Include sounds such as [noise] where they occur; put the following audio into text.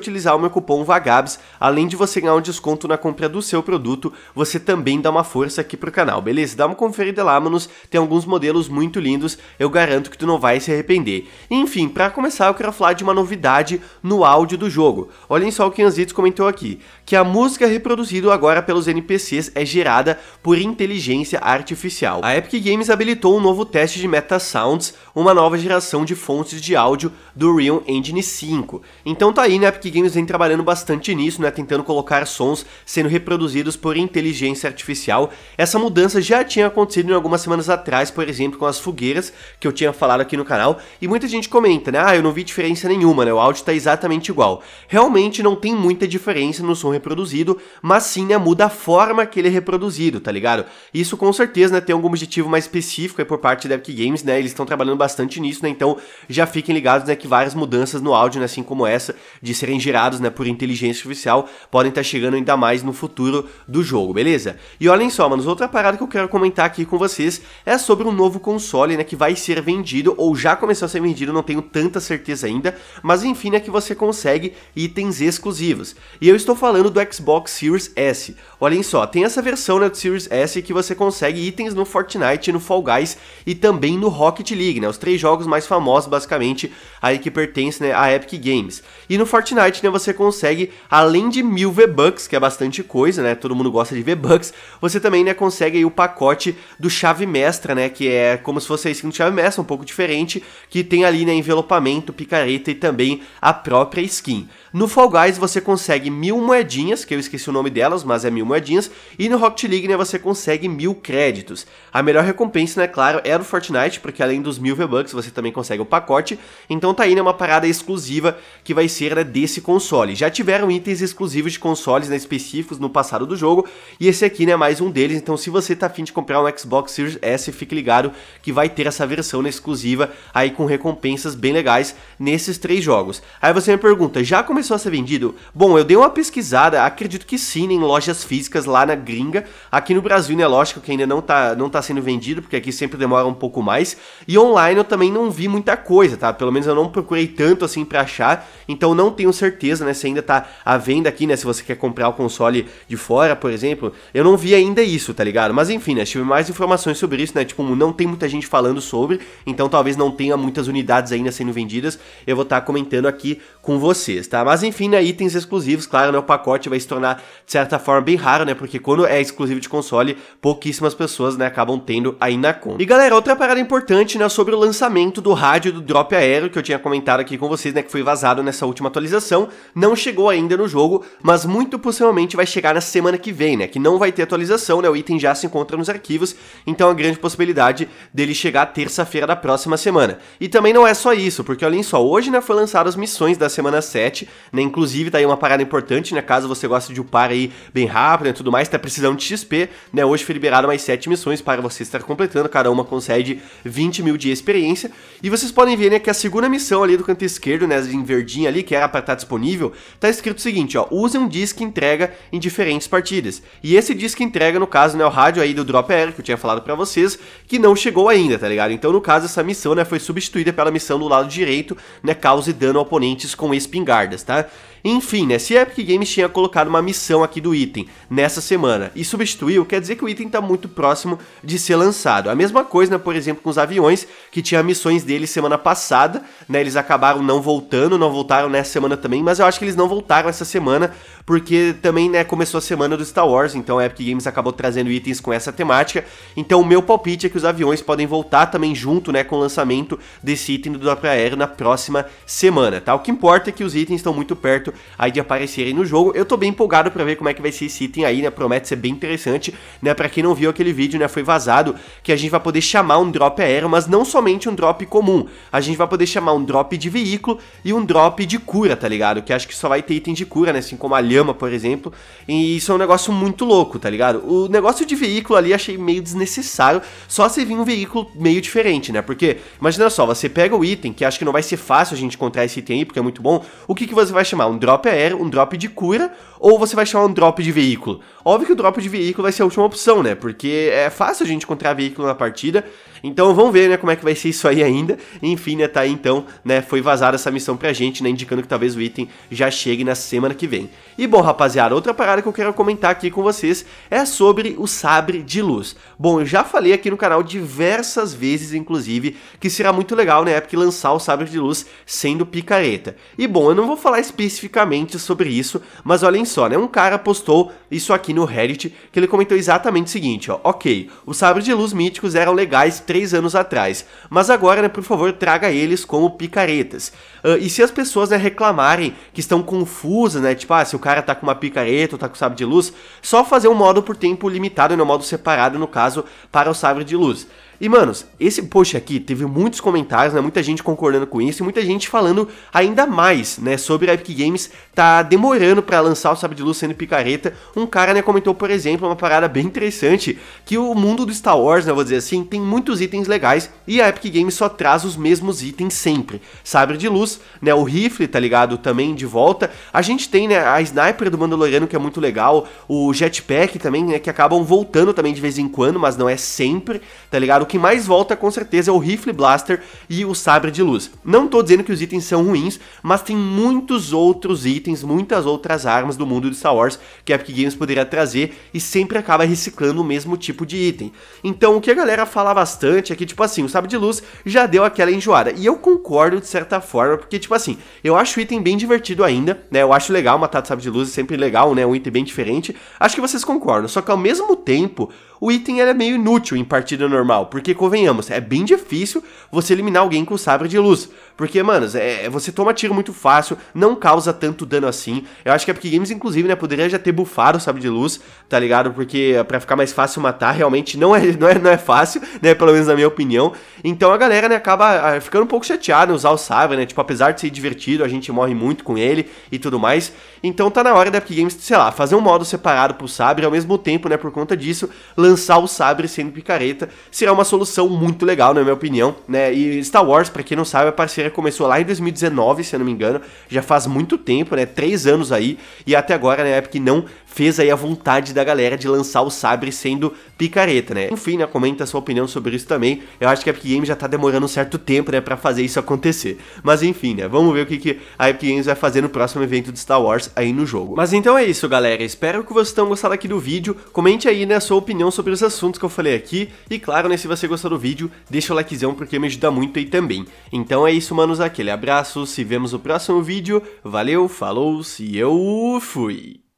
utilizar o meu cupom VAGABS, além de você ganhar um desconto na compra do seu produto, você também dá uma força aqui pro canal, beleza? Dá uma conferida lá, manos, tem alguns modelos muito lindos, eu garanto que tu não vai se arrepender. Enfim, para começar eu quero falar de uma novidade no áudio do jogo. Olhem só o que Anzitos comentou aqui, que a música reproduzida agora pelos NPCs é gerada por inteligência artificial. A Epic Games habilitou um novo teste de Meta Sounds, uma nova geração de fontes de áudio do Real Engine 5. Então tá aí, né, Epic Games vem trabalhando bastante nisso, né, tentando colocar sons sendo reproduzidos por inteligência artificial. Essa mudança já tinha acontecido em algumas semanas atrás, por exemplo, com as fogueiras, que eu tinha falado aqui no canal, e muita gente comenta, né, ah, eu não vi diferença nenhuma, né, o áudio está exatamente igual. Realmente não tem muita diferença no som reproduzido, mas sim, né, muda a forma que ele é reproduzido, tá ligado? Isso com certeza, né, tem algum objetivo mais específico aí por parte da Epic Games, né, eles estão trabalhando bastante nisso, né, então já fiquem ligados, né, que várias mudanças no áudio, né, assim como essa, de serem gerados né, por inteligência artificial podem estar tá chegando ainda mais no futuro do jogo, beleza? E olhem só, manos, outra parada que eu quero comentar aqui com vocês é sobre um novo console, né, que vai ser vendido, ou já começou a ser vendido, não tenho tanta certeza ainda, mas enfim, é que você consegue itens exclusivos. E eu estou falando do Xbox Series S. Olhem só, tem essa versão né, do Series S que você consegue itens no Fortnite, no Fall Guys e também no Rocket League, né, os três jogos mais famosos, basicamente, aí que pertencem né, à Epic Games. E no Fortnite site, né, você consegue, além de mil V-Bucks, que é bastante coisa, né, todo mundo gosta de V-Bucks, você também, né, consegue aí o pacote do Chave Mestra, né, que é como se fosse a skin do Chave Mestra, um pouco diferente, que tem ali, né, envelopamento, picareta e também a própria skin. No Fall Guys você consegue mil moedinhas, que eu esqueci o nome delas, mas é mil moedinhas, e no Rocket League, né, você consegue mil créditos. A melhor recompensa, né, claro, é do Fortnite, porque além dos mil V-Bucks, você também consegue o pacote, então tá aí, né, uma parada exclusiva que vai ser, né, desse esse console. Já tiveram itens exclusivos de consoles né, específicos no passado do jogo, e esse aqui né, é mais um deles, então se você tá afim de comprar um Xbox Series S, fique ligado que vai ter essa versão né, exclusiva aí com recompensas bem legais nesses três jogos. Aí você me pergunta, já começou a ser vendido? Bom, eu dei uma pesquisada, acredito que sim, em lojas físicas lá na gringa, aqui no Brasil né, lógico que ainda não tá, não tá sendo vendido, porque aqui sempre demora um pouco mais, e online eu também não vi muita coisa, tá? Pelo menos eu não procurei tanto assim para achar, então não tenho certeza certeza, né? Se ainda tá à venda aqui, né? Se você quer comprar o console de fora, por exemplo. Eu não vi ainda isso, tá ligado? Mas enfim, né? Tive mais informações sobre isso, né? Tipo, não tem muita gente falando sobre, então talvez não tenha muitas unidades ainda sendo vendidas. Eu vou estar tá comentando aqui com vocês, tá? Mas enfim, né? Itens exclusivos, claro, né? O pacote vai se tornar, de certa forma, bem raro, né? Porque quando é exclusivo de console, pouquíssimas pessoas, né? Acabam tendo aí na conta. E galera, outra parada importante, né? Sobre o lançamento do rádio do Drop Aero, que eu tinha comentado aqui com vocês, né? Que foi vazado nessa última atualização atualização não chegou ainda no jogo, mas muito possivelmente vai chegar na semana que vem, né? Que não vai ter atualização, né? O item já se encontra nos arquivos, então é a grande possibilidade dele chegar terça-feira da próxima semana. E também não é só isso, porque olhem só, hoje né, foi lançado as missões da semana 7, né? Inclusive tá aí uma parada importante, né? Caso você goste de upar aí bem rápido e né, tudo mais, tá precisando de XP, né? Hoje foi liberado mais 7 missões para você estar completando, cada uma concede 20 mil de experiência. E vocês podem ver, né, que a segunda missão ali do canto esquerdo, né, em verdinho ali, que era para estar tá disponível, tá escrito o seguinte, ó, use um disco entrega em diferentes partidas. E esse disco entrega, no caso, né, o rádio aí do Drop Air, que eu tinha falado para vocês, que não chegou ainda, tá ligado? Então, no caso, essa missão, né, foi substituída pela missão do lado direito, né, cause dano a oponentes com espingardas, tá? Enfim, né, se a Epic Games tinha colocado uma missão aqui do item nessa semana e substituiu, quer dizer que o item está muito próximo de ser lançado. A mesma coisa, né, por exemplo, com os aviões, que tinha missões deles semana passada, né, eles acabaram não voltando, não voltaram nessa semana também, mas eu acho que eles não voltaram essa semana, porque também, né, começou a semana do Star Wars, então a Epic Games acabou trazendo itens com essa temática, então o meu palpite é que os aviões podem voltar também junto, né, com o lançamento desse item do Doppler Aero na próxima semana, tá? O que importa é que os itens estão muito perto certo aí de aparecerem no jogo. Eu tô bem empolgado para ver como é que vai ser esse item aí, né? Promete ser bem interessante, né? Para quem não viu aquele vídeo, né, foi vazado que a gente vai poder chamar um drop aéreo, mas não somente um drop comum. A gente vai poder chamar um drop de veículo e um drop de cura, tá ligado? Que acho que só vai ter item de cura, né, assim como a lhama, por exemplo. E isso é um negócio muito louco, tá ligado? O negócio de veículo ali achei meio desnecessário, só se vir um veículo meio diferente, né? Porque imagina só, você pega o item, que acho que não vai ser fácil a gente encontrar esse item aí, porque é muito bom. O que que você vai chamar? Um drop aéreo, um drop de cura, ou você vai chamar um drop de veículo. Óbvio que o drop de veículo vai ser a última opção, né? Porque é fácil a gente encontrar veículo na partida então vamos ver, né, como é que vai ser isso aí ainda. Enfim, né, tá aí então, né, foi vazada essa missão pra gente, né, indicando que talvez o item já chegue na semana que vem. E bom, rapaziada, outra parada que eu quero comentar aqui com vocês é sobre o sabre de luz. Bom, eu já falei aqui no canal diversas vezes, inclusive, que será muito legal, né, porque lançar o sabre de luz sendo picareta. E bom, eu não vou falar especificamente sobre isso, mas olhem só, né, um cara postou isso aqui no Reddit, que ele comentou exatamente o seguinte, ó, ok, os sabres de luz míticos eram legais três anos atrás. Mas agora, né, por favor, traga eles como picaretas. Uh, e se as pessoas né, reclamarem que estão confusas, né? Tipo, ah, se o cara tá com uma picareta ou tá com sabre de luz, só fazer um modo por tempo limitado, né, um modo separado, no caso, para o sabre de luz. E, manos, esse post aqui teve muitos comentários, né? Muita gente concordando com isso e muita gente falando ainda mais, né? Sobre a Epic Games tá demorando para lançar o Sabre de Luz sendo picareta. Um cara, né, comentou, por exemplo, uma parada bem interessante, que o mundo do Star Wars, né, vou dizer assim, tem muitos itens legais e a Epic Games só traz os mesmos itens sempre. Sabre de Luz, né, o rifle, tá ligado, também de volta. A gente tem, né, a sniper do Mandaloriano, que é muito legal, o jetpack também, né, que acabam voltando também de vez em quando, mas não é sempre, tá ligado? que mais volta com certeza é o Rifle Blaster e o Sabre de Luz. Não tô dizendo que os itens são ruins, mas tem muitos outros itens, muitas outras armas do mundo de Star Wars que a Epic Games poderia trazer e sempre acaba reciclando o mesmo tipo de item. Então o que a galera fala bastante é que, tipo assim, o Sabre de Luz já deu aquela enjoada. E eu concordo de certa forma, porque, tipo assim, eu acho o item bem divertido ainda, né? Eu acho legal matar o Sabre de Luz, é sempre legal, né? Um item bem diferente. Acho que vocês concordam, só que ao mesmo tempo, o item era meio inútil em partida normal, porque convenhamos, é bem difícil você eliminar alguém com o sabre de luz. Porque, mano, é, é, você toma tiro muito fácil, não causa tanto dano assim. Eu acho que a Epic Games, inclusive, né, poderia já ter bufado o sabre de luz, tá ligado? Porque eh, para ficar mais fácil matar, realmente não é, [laughs] não, é, não é fácil, né? Pelo menos na minha opinião. Então a galera, né, acaba eh, ficando um pouco chateada em usar o sabre, né? Tipo, apesar de ser divertido, a gente morre muito com ele e tudo mais. Então tá na hora da Epic Games, sei lá, fazer um modo separado pro sabre, ao mesmo tempo, né, por conta disso, lançar o sabre sendo picareta, será uma solução muito legal, na minha opinião, né? E Star Wars, para quem não sabe, é parceira carreira né? começou lá em 2019, se eu não me engano, já faz muito tempo, né? Três anos aí, e até agora, né, a Epic não fez aí a vontade da galera de lançar o Sabre sendo picareta, né? Enfim, né, comenta sua opinião sobre isso também. Eu acho que a Epic Games já tá demorando um certo tempo, né, para fazer isso acontecer. Mas enfim, né, vamos ver o que, que a Epic Games vai fazer no próximo evento de Star Wars aí no jogo. Mas então é isso, galera. Espero que vocês tenham gostado aqui do vídeo. Comente aí, né, a sua opinião sobre os assuntos que eu falei aqui. E claro, né, se você gostou do vídeo, deixa o likezão porque me ajuda muito aí também. Então é isso, manos. Aquele abraço. Se vemos no próximo vídeo. Valeu, falou, se eu fui!